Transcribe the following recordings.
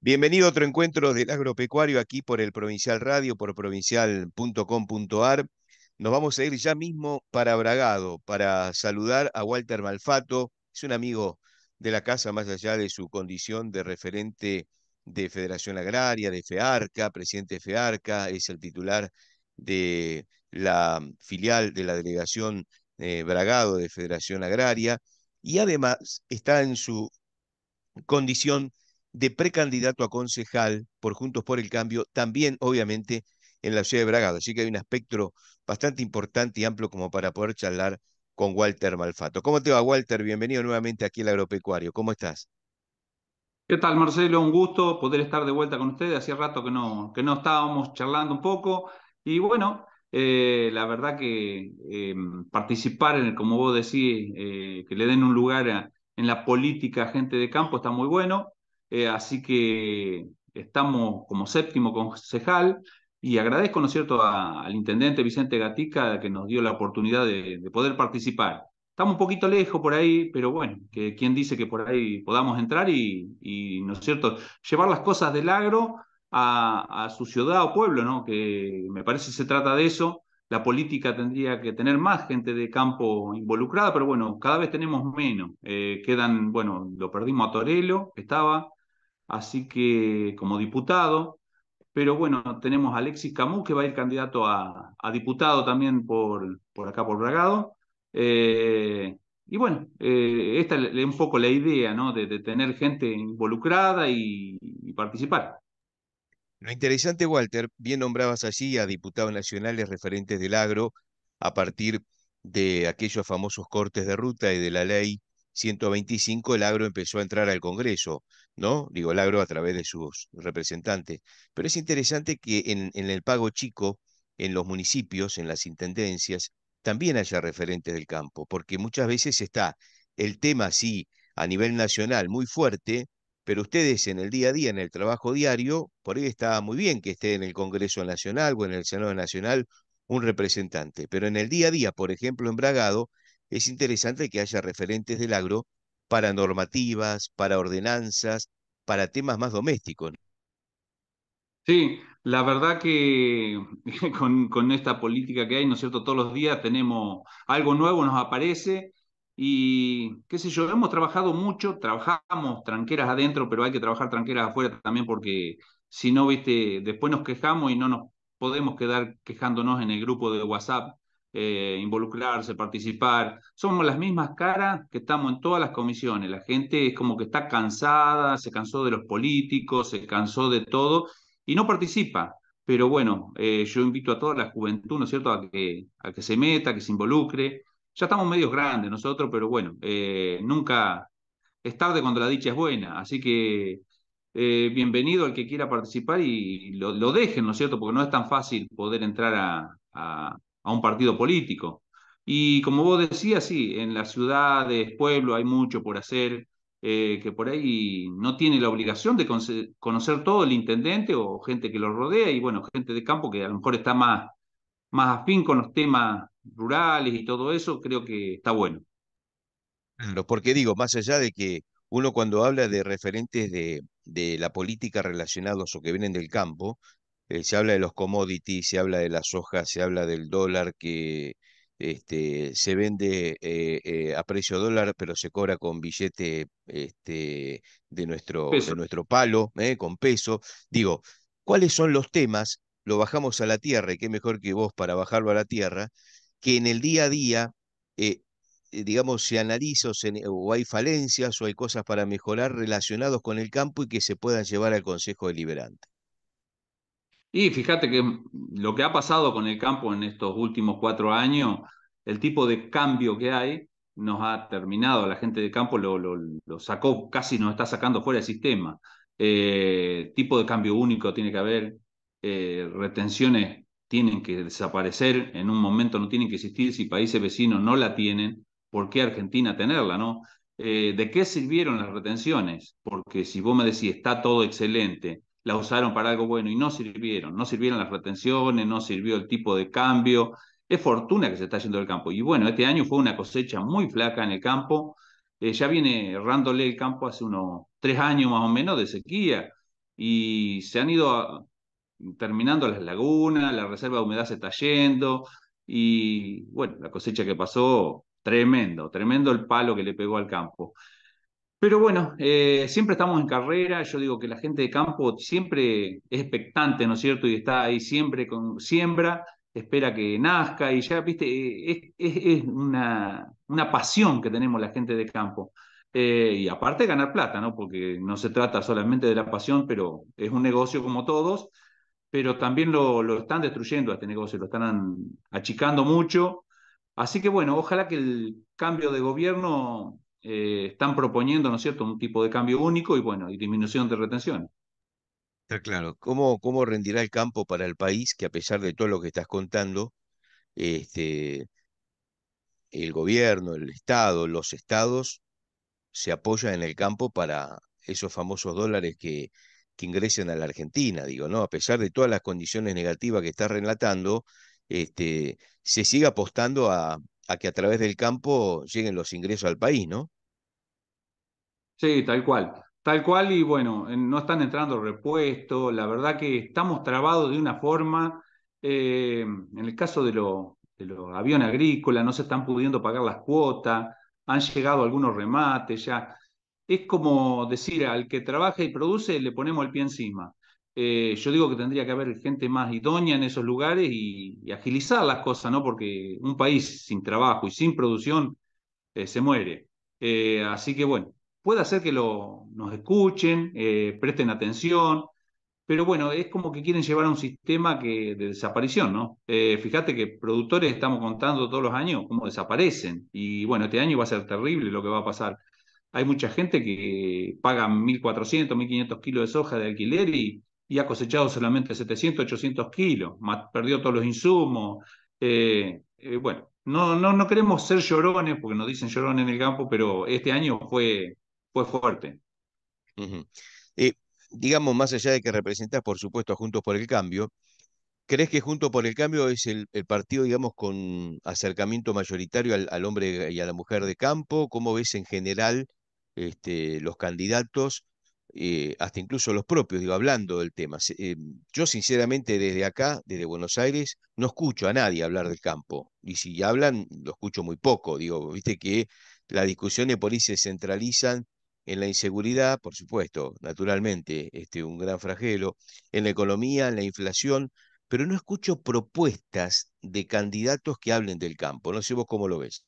Bienvenido a otro encuentro del agropecuario aquí por el Provincial Radio, por provincial.com.ar. Nos vamos a ir ya mismo para Bragado, para saludar a Walter Malfato. Es un amigo de la casa, más allá de su condición de referente de Federación Agraria, de FEARCA, presidente de FEARCA, es el titular de la filial de la delegación eh, Bragado de Federación Agraria y además está en su condición de precandidato a concejal por Juntos por el Cambio, también obviamente en la ciudad de Bragado. Así que hay un espectro bastante importante y amplio como para poder charlar con Walter Malfato. ¿Cómo te va, Walter? Bienvenido nuevamente aquí al Agropecuario. ¿Cómo estás? ¿Qué tal, Marcelo? Un gusto poder estar de vuelta con ustedes. Hacía rato que no, que no estábamos charlando un poco. Y bueno, eh, la verdad que em, participar, en el, como vos decís, eh, que le den un lugar en la política a gente de campo está muy bueno. Eh, así que estamos como séptimo concejal y agradezco, ¿no es cierto?, al intendente Vicente Gatica que nos dio la oportunidad de, poder participar. Estamos un poquito lejos por ahí, pero bueno, que quien dice que por ahí podamos entrar y, ¿no es cierto?, llevar las cosas del agro a, su ciudad o pueblo, ¿no? Que me parece que se trata de eso. La política tendría que tener más gente de campo involucrada, pero bueno, cada vez tenemos menos. Eh, quedan, bueno, lo perdimos a Torelo, estaba, así que como diputado, pero bueno, tenemos a Alexis Camus, que va a ir candidato a, diputado también por, acá, por Bragado. Eh, y bueno, eh, esta es un poco la idea, ¿no? De, tener gente involucrada y, y, participar. Lo interesante, Walter, bien nombrabas allí a diputados nacionales referentes del agro a partir de aquellos famosos cortes de ruta y de la ley 125, el agro empezó a entrar al Congreso. ¿no? Digo, el agro a través de sus representantes. Pero es interesante que en, en el pago chico, en los municipios, en las intendencias, también haya referentes del campo, porque muchas veces está el tema, sí, a nivel nacional muy fuerte, pero ustedes en el día a día, en el trabajo diario, por ahí está muy bien que esté en el Congreso Nacional o en el Senado Nacional un representante, pero en el día a día, por ejemplo, en Bragado, es interesante que haya referentes del agro para normativas, para ordenanzas, para temas más domésticos. Sí, la verdad que con, esta política que hay, ¿no es cierto? Todos los días tenemos algo nuevo, nos aparece y qué sé yo, hemos trabajado mucho, trabajamos tranqueras adentro, pero hay que trabajar tranqueras afuera también porque si no, viste, después nos quejamos y no nos podemos quedar quejándonos en el grupo de WhatsApp eh, involucrarse, participar. Somos las mismas caras que estamos en todas las comisiones. La gente es como que está cansada, se cansó de los políticos, se cansó de todo y no participa. Pero bueno, eh, yo invito a toda la juventud, ¿no es cierto?, a que, se meta, que se involucre. Ya estamos medios grandes nosotros, pero bueno, eh, nunca es tarde cuando la dicha es buena. Así que bienvenido al que quiera participar y lo, dejen, ¿no es cierto? Porque no es tan fácil poder entrar a, a un partido político. Y como vos decías, sí, en las ciudades, pueblos hay mucho por hacer, eh, que por ahí no tiene la obligación de conocer todo el intendente o gente que lo rodea, y bueno, gente de campo que a lo mejor está más, más afín con los temas rurales y todo eso, creo que está bueno. Claro, porque digo, más allá de que uno cuando habla de referentes de, de la política relacionados o que vienen del campo, eh, se habla de los commodities, se habla de las hojas, se habla del dólar que este, se vende eh, eh, a precio dólar, pero se cobra con billete este, de, nuestro, de nuestro palo, con peso. Digo, ¿cuáles son los temas? Lo bajamos a la tierra, y qué mejor que vos para bajarlo a la tierra, que en el día a día digamos, se analiza o, hay falencias o hay cosas para mejorar relacionados con el campo y que se puedan llevar al Consejo Deliberante. Y fíjate que lo que ha pasado con el campo en estos últimos cuatro años, el tipo de cambio que hay, nos ha terminado. La gente de campo lo, sacó, casi nos está sacando fuera del sistema. Eh, tipo de cambio único tiene que haber, eh, retenciones tienen que desaparecer en un momento, no tienen que existir. Si países vecinos no la tienen, ¿por qué Argentina tenerla? Eh, ¿De qué sirvieron las retenciones? Porque si vos me decís está todo excelente la usaron para algo bueno y no sirvieron, no sirvieron las retenciones, no sirvió el tipo de cambio, es fortuna que se está yendo al campo. Y bueno, este año fue una cosecha muy flaca en el campo, eh, ya viene errándole el campo hace unos tres años más o menos de sequía y se han ido ah, terminando las lagunas, la reserva de humedad se está yendo y bueno, la cosecha que pasó, tremendo, tremendo el palo que le pegó al campo. Pero bueno, eh, siempre estamos en carrera, yo digo que la gente de campo siempre es expectante, ¿no es cierto? Y está ahí siempre con siembra, espera que nazca y ya, viste, eh, es, una, una, pasión que tenemos la gente de campo. Eh, y aparte ganar plata, ¿no? Porque no se trata solamente de la pasión, pero es un negocio como todos, pero también lo, lo están destruyendo este negocio, lo están achicando mucho. Así que bueno, ojalá que el cambio de gobierno eh, están proponiendo, ¿no es cierto?, un tipo de cambio único y bueno, y disminución de retención. Está claro. ¿Cómo, cómo rendirá el campo para el país que a pesar de todo lo que estás contando, este, el gobierno, el Estado, los estados se apoyan en el campo para esos famosos dólares que, que ingresen a la Argentina, digo, ¿no? A pesar de todas las condiciones negativas que estás relatando, este, se sigue apostando a, a que a través del campo lleguen los ingresos al país, ¿no? Sí, tal cual. Tal cual, y bueno, eh, no están entrando repuestos, la verdad que estamos trabados de una forma, eh, en el caso de, de los aviones agrícolas, no se están pudiendo pagar las cuotas, han llegado algunos remates ya. Es como decir, al que trabaja y produce le ponemos el pie encima. Eh, yo digo que tendría que haber gente más idónea en esos lugares y, agilizar las cosas, ¿no? Porque un país sin trabajo y sin producción eh, se muere. Eh, así que bueno, puede ser que lo, nos escuchen, presten atención, pero bueno, es como que quieren llevar a un sistema que, de desaparición, ¿no? fíjate que productores estamos contando todos los años cómo desaparecen y bueno, este año va a ser terrible lo que va a pasar. Hay mucha gente que paga 1.400, 1.500 kilos de soja de alquiler y, y ha cosechado solamente 700, 800 kilos, perdió todos los insumos. Eh, eh, bueno, no, no, no queremos ser llorones, porque nos dicen llorones en el campo, pero este año fue, fue fuerte. digamos, más allá de que representas, por supuesto, a Juntos por el Cambio, ¿crees que Juntos por el Cambio es el, partido, digamos, con acercamiento mayoritario al, hombre y a la mujer de campo? ¿Cómo ves en general este, los candidatos? Eh, hasta incluso los propios, digo, hablando del tema. Eh, yo sinceramente desde acá, desde Buenos Aires, no escucho a nadie hablar del campo. Y si hablan, lo escucho muy poco. Digo, viste que las discusiones por ahí se centralizan en la inseguridad, por supuesto, naturalmente, este, un gran fragelo en la economía, en la inflación, pero no escucho propuestas de candidatos que hablen del campo. No sé vos cómo lo ves.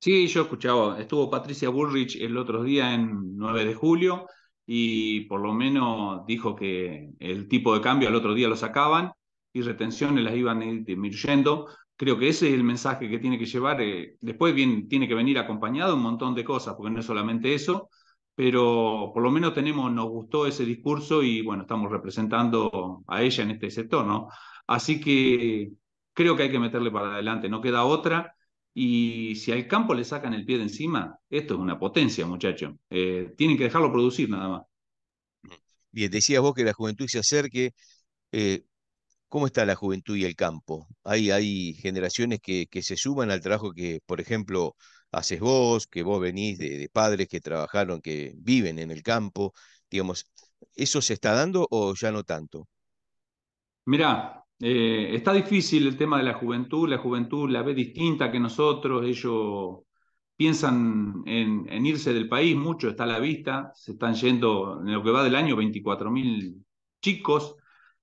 Sí, yo escuchaba, estuvo Patricia Bullrich el otro día en 9 de julio, y por lo menos dijo que el tipo de cambio al otro día lo sacaban y retenciones las iban disminuyendo. Creo que ese es el mensaje que tiene que llevar. Eh, después bien, tiene que venir acompañado un montón de cosas, porque no es solamente eso, pero por lo menos tenemos, nos gustó ese discurso y bueno, estamos representando a ella en este sector, ¿no? Así que creo que hay que meterle para adelante, no queda otra. Y si al campo le sacan el pie de encima, esto es una potencia, muchacho. Eh, tienen que dejarlo producir nada más. Bien, decías vos que la juventud se acerque. Eh, ¿Cómo está la juventud y el campo? Hay, hay generaciones que, se suman al trabajo que, por ejemplo, haces vos, que vos venís de, de padres que trabajaron, que viven en el campo. Digamos, ¿eso se está dando o ya no tanto? Mirá, eh, está difícil el tema de la juventud, la juventud la ve distinta que nosotros, ellos piensan en, irse del país, mucho está a la vista, se están yendo en lo que va del año 24.000 chicos,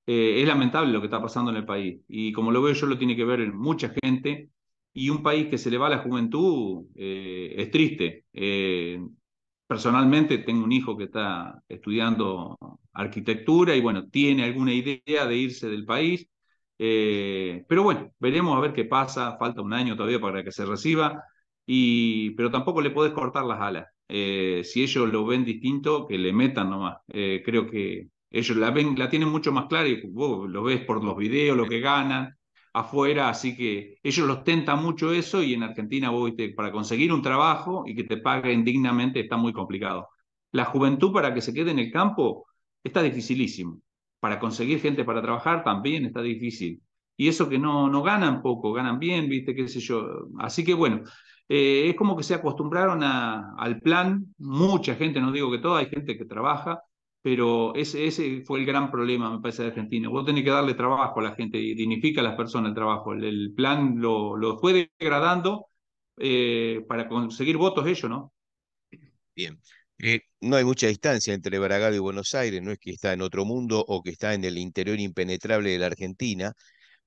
eh, es lamentable lo que está pasando en el país y como lo veo yo lo tiene que ver mucha gente y un país que se le va a la juventud eh, es triste. personalmente tengo un hijo que está estudiando arquitectura y bueno, tiene alguna idea de irse del país eh, pero bueno, veremos a ver qué pasa. Falta un año todavía para que se reciba. Y, pero tampoco le podés cortar las alas. Eh, si ellos lo ven distinto, que le metan nomás. Eh, creo que ellos la, ven, la tienen mucho más clara y vos lo ves por los videos, lo que ganan afuera, así que ellos los tentan mucho eso y en Argentina para conseguir un trabajo y que te paguen dignamente está muy complicado. La juventud para que se quede en el campo está dificilísimo para conseguir gente para trabajar también está difícil. Y eso que no, no ganan poco, ganan bien, viste, qué sé yo. Así que bueno, eh, es como que se acostumbraron a, al plan, mucha gente, no digo que toda, hay gente que trabaja, pero ese, ese fue el gran problema, me parece, de Argentina. Vos tenés que darle trabajo a la gente, y dignifica a las personas el trabajo. El, plan lo, lo, fue degradando eh, para conseguir votos ellos, ¿no? Bien. Eh, no hay mucha distancia entre Bragado y Buenos Aires, no es que está en otro mundo o que está en el interior impenetrable de la Argentina,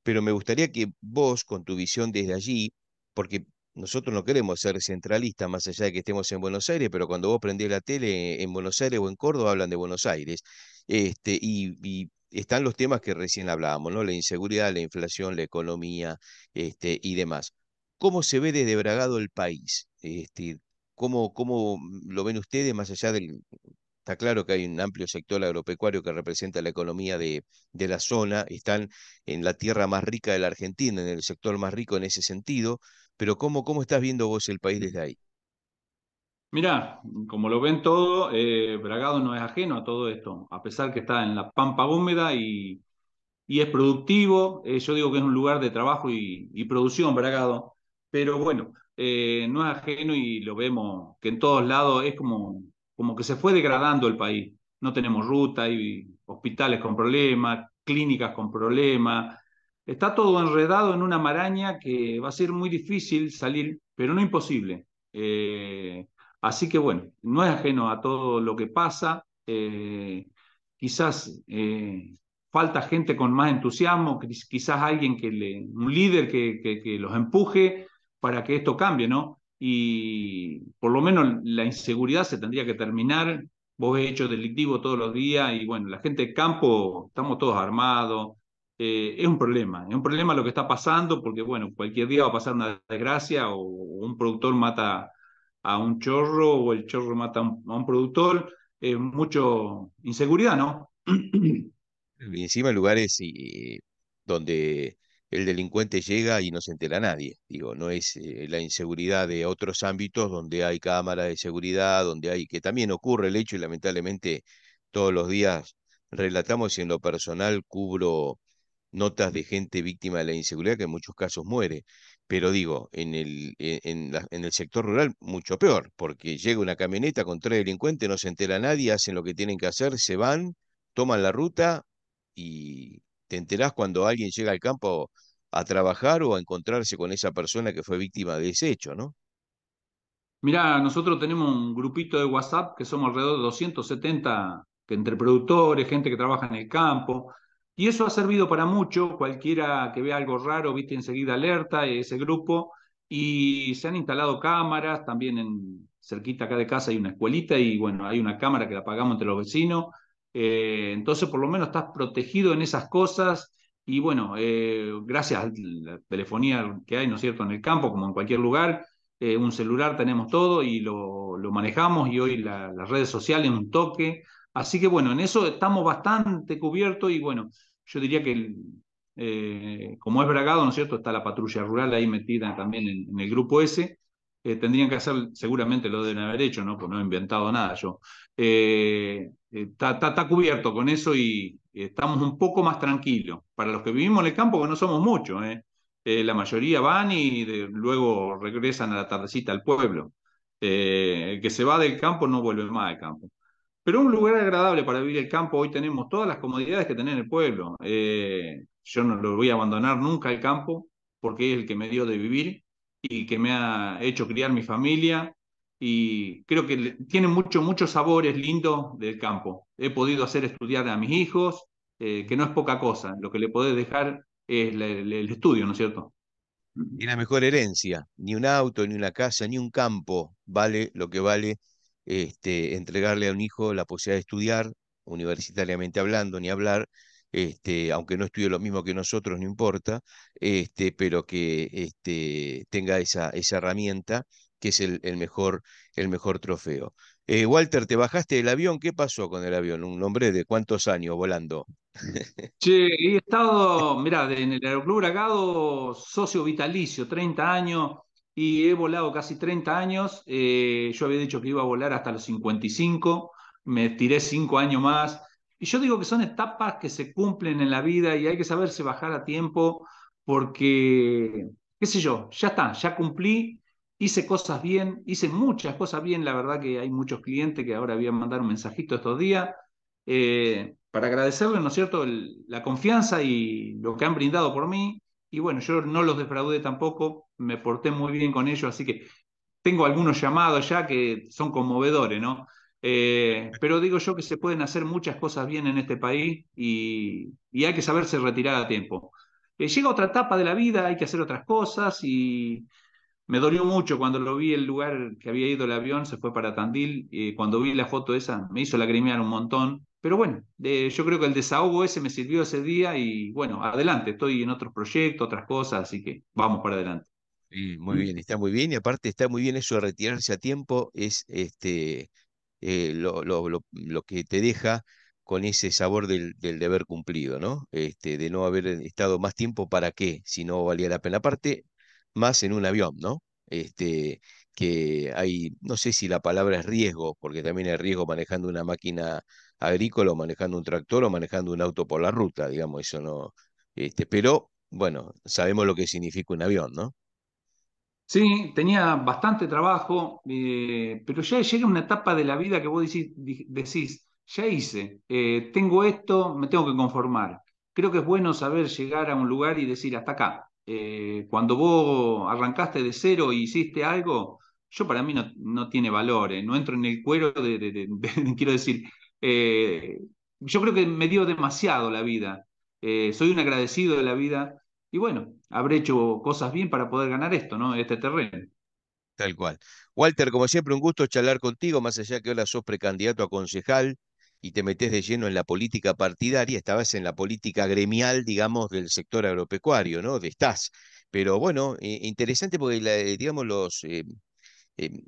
pero me gustaría que vos, con tu visión desde allí, porque nosotros no queremos ser centralistas más allá de que estemos en Buenos Aires, pero cuando vos prendés la tele en Buenos Aires o en Córdoba hablan de Buenos Aires. Este, y, están los temas que recién hablábamos, ¿no? La inseguridad, la inflación, la economía, este, y demás. ¿Cómo se ve desde Bragado el país? Este, ¿Cómo, cómo lo ven ustedes más allá del... Está claro que hay un amplio sector agropecuario que representa la economía de, la zona, están en la tierra más rica de la Argentina, en el sector más rico en ese sentido, pero ¿cómo, cómo estás viendo vos el país desde ahí? Mirá, como lo ven todo, eh, Bragado no es ajeno a todo esto, a pesar que está en la pampa húmeda y, y es productivo, eh, yo digo que es un lugar de trabajo y, y, producción, Bragado, pero bueno, eh, no es ajeno y lo vemos que en todos lados es como, como que se fue degradando el país. No tenemos ruta, hay hospitales con problemas, clínicas con problemas. Está todo enredado en una maraña que va a ser muy difícil salir, pero no imposible. Eh, así que bueno, no es ajeno a todo lo que pasa. Eh, quizás falta gente con más entusiasmo, quizás alguien que le, un líder que los empuje, para que esto cambie, ¿no? Y por lo menos la inseguridad se tendría que terminar. Vos ves hecho delictivo todos los días y bueno, la gente de campo, estamos todos armados. Eh, es un problema, es un problema lo que está pasando porque bueno, cualquier día va a pasar una desgracia o, un productor mata a un chorro o el chorro mata a un, productor. Eh, mucho inseguridad, ¿no? Y encima lugares y, donde el delincuente llega y no se entera nadie. Digo, no es eh, la inseguridad de otros ámbitos donde hay cámaras de seguridad, donde hay, que también ocurre el hecho y lamentablemente todos los días relatamos y en lo personal cubro notas de gente víctima de la inseguridad que en muchos casos muere. Pero digo, en el, e, en, en el sector rural mucho peor, porque llega una camioneta con tres delincuentes, no se entera nadie, hacen lo que tienen que hacer, se van, toman la ruta y te enterás cuando alguien llega al campo a trabajar o a encontrarse con esa persona que fue víctima de ese hecho, ¿no? Mirá, nosotros tenemos un grupito de WhatsApp que somos alrededor de 270, entre productores, gente que trabaja en el campo, y eso ha servido para mucho, cualquiera que vea algo raro, viste enseguida alerta ese grupo, y se han instalado cámaras, también en, cerquita acá de casa hay una escuelita y bueno, hay una cámara que la pagamos entre los vecinos, eh, entonces por lo menos estás protegido en esas cosas, y bueno, eh, gracias a la telefonía que hay, ¿no es cierto?, en el campo, como en cualquier lugar, eh, un celular tenemos todo y lo, lo manejamos y hoy las redes sociales, un toque. Así que bueno, en eso estamos bastante cubiertos y bueno, yo diría que eh, como es Bragado, ¿no es cierto?, está la patrulla rural ahí metida también en, el grupo S tendrían que hacer, seguramente lo deben haber hecho, ¿no? porque no he inventado nada yo. Está cubierto con eso y, estamos un poco más tranquilos. Para los que vivimos en el campo, que no somos muchos, ¿eh? Eh, la mayoría van y luego regresan a la tardecita al pueblo. Eh, el que se va del campo no vuelve más al campo. Pero un lugar agradable para vivir el campo, hoy tenemos todas las comodidades que tiene el pueblo. yo no lo voy a abandonar nunca el campo porque es el que me dio de vivir y que me ha hecho criar mi familia y creo que tiene mucho, muchos sabores lindos del campo. He podido hacer estudiar a mis hijos, eh, que no es poca cosa, lo que le podés dejar es el, estudio, ¿no es cierto? Y la mejor herencia, ni un auto, ni una casa, ni un campo vale lo que vale este, entregarle a un hijo la posibilidad de estudiar, universitariamente hablando, ni hablar, este, aunque no estudie lo mismo que nosotros, no importa, este, pero que este, tenga esa, esa herramienta que es el, mejor, el mejor trofeo. Eh, Walter, te bajaste del avión, ¿qué pasó con el avión? Un hombre de cuántos años volando. Che, he estado, mira, en el Aeroclub Bragado, socio vitalicio, 30 años, y he volado casi 30 años. Eh, yo había dicho que iba a volar hasta los 55, me tiré 5 años más. Y yo digo que son etapas que se cumplen en la vida y hay que saberse bajar a tiempo porque, qué sé yo, ya está, ya cumplí, Hice cosas bien, hice muchas cosas bien. La verdad que hay muchos clientes que ahora a mandar un mensajito estos días eh, para agradecerles, ¿no es cierto?, la confianza y lo que han brindado por mí. Y bueno, yo no los defraudé tampoco, me porté muy bien con ellos, así que tengo algunos llamados ya que son conmovedores, ¿no? Eh, pero digo yo que se pueden hacer muchas cosas bien en este país y, hay que saberse retirar a tiempo. Eh, llega otra etapa de la vida, hay que hacer otras cosas y, me dolió mucho cuando lo vi el lugar que había ido el avión, se fue para Tandil, y cuando vi la foto esa me hizo lagrimear un montón. Pero bueno, yo creo que el desahogo ese me sirvió ese día y bueno, adelante, estoy en otros proyectos, otras cosas, así que vamos para adelante. muy bien, está muy bien y aparte está muy bien eso de retirarse a tiempo, es este, eh, lo, que te deja con ese sabor del, deber cumplido, ¿no? Este, de no haber estado más tiempo para qué, si no valía la pena. Aparte, más en un avión, ¿no? Este, que hay, no sé si la palabra es riesgo, porque también hay riesgo manejando una máquina agrícola, o manejando un tractor, o manejando un auto por la ruta, digamos, eso no. Este, pero bueno, sabemos lo que significa un avión, ¿no? Sí, tenía bastante trabajo, eh, pero ya llega una etapa de la vida que vos decís, ya hice, eh, tengo esto, me tengo que conformar. Creo que es bueno saber llegar a un lugar y decir, hasta acá, eh, cuando vos arrancaste de cero y e hiciste algo, yo para mí no, no tiene valor, eh, no entro en el cuero de, quiero decir, eh, yo creo que me dio demasiado la vida, soy un agradecido de la vida y bueno, habré hecho cosas bien para poder ganar esto, ¿no? Este terreno. Tal cual. Walter, como siempre, un gusto charlar contigo, más allá que ahora sos precandidato a concejal, y te metes de lleno en la política partidaria, estabas en la política gremial, digamos, del sector agropecuario, ¿no? De estás. Pero bueno, eh, interesante porque, eh, digamos, los... Eh,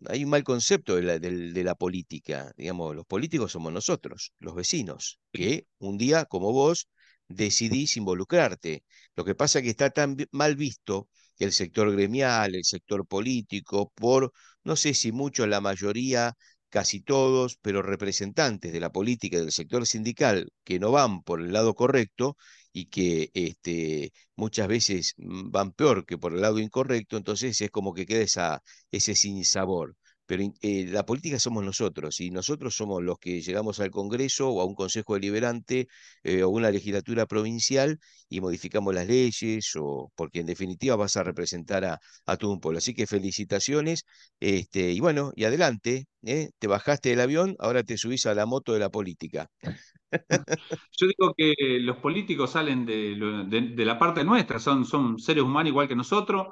hay un mal concepto de la, de la, política. Digamos, los políticos somos nosotros, los vecinos, que un día, como vos, decidís involucrarte. Lo que pasa es que está tan mal visto que el sector gremial, el sector político, por, no sé si mucho, la mayoría casi todos, pero representantes de la política del sector sindical que no van por el lado correcto y que este, muchas veces mm, van peor que por el lado incorrecto, entonces es como que queda esa, ese sinsabor pero eh, la política somos nosotros y nosotros somos los que llegamos al Congreso o a un Consejo Deliberante o eh, o una legislatura provincial y modificamos las leyes o porque en definitiva vas a representar a, tu un pueblo. Así que felicitaciones este, y bueno, y adelante, ¿eh? te bajaste del avión, ahora te subís a la moto de la política. Yo digo que los políticos salen de, la parte nuestra, son seres humanos igual que nosotros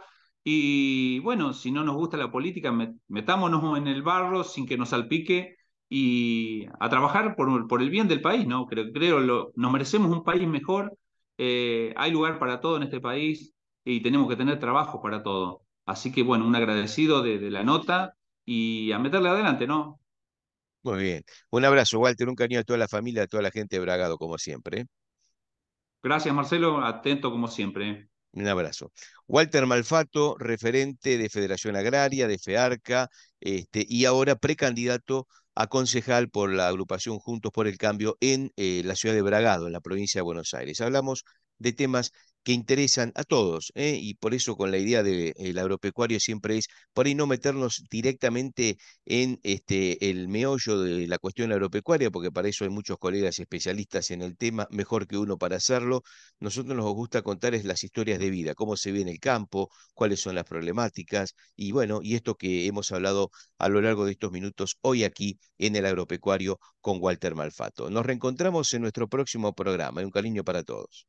y bueno, si no nos gusta la política, metámonos en el barro sin que nos salpique y a trabajar por, por el bien del país, ¿no? Creo, lo, nos merecemos un país mejor, eh, hay lugar para todo en este país y tenemos que tener trabajo para todo. Así que bueno, un agradecido de, de la nota y a meterle adelante, ¿no? Muy bien. Un abrazo, Walter, un cariño a toda la familia, a toda la gente de Bragado, como siempre. ¿eh? Gracias, Marcelo, atento como siempre. ¿eh? Un abrazo. Walter Malfato, referente de Federación Agraria, de FEARCA, este, y ahora precandidato a concejal por la agrupación Juntos por el Cambio en eh, la ciudad de Bragado, en la provincia de Buenos Aires. Hablamos de temas que interesan a todos. ¿eh? Y por eso con la idea del eh, el agropecuario siempre es, por ahí no meternos directamente en este, el meollo de la cuestión agropecuaria, porque para eso hay muchos colegas especialistas en el tema, mejor que uno para hacerlo. Nosotros nos gusta contar las historias de vida, cómo se ve en el campo, cuáles son las problemáticas y bueno, y esto que hemos hablado a lo largo de estos minutos hoy aquí en el agropecuario con Walter Malfato. Nos reencontramos en nuestro próximo programa. Un cariño para todos.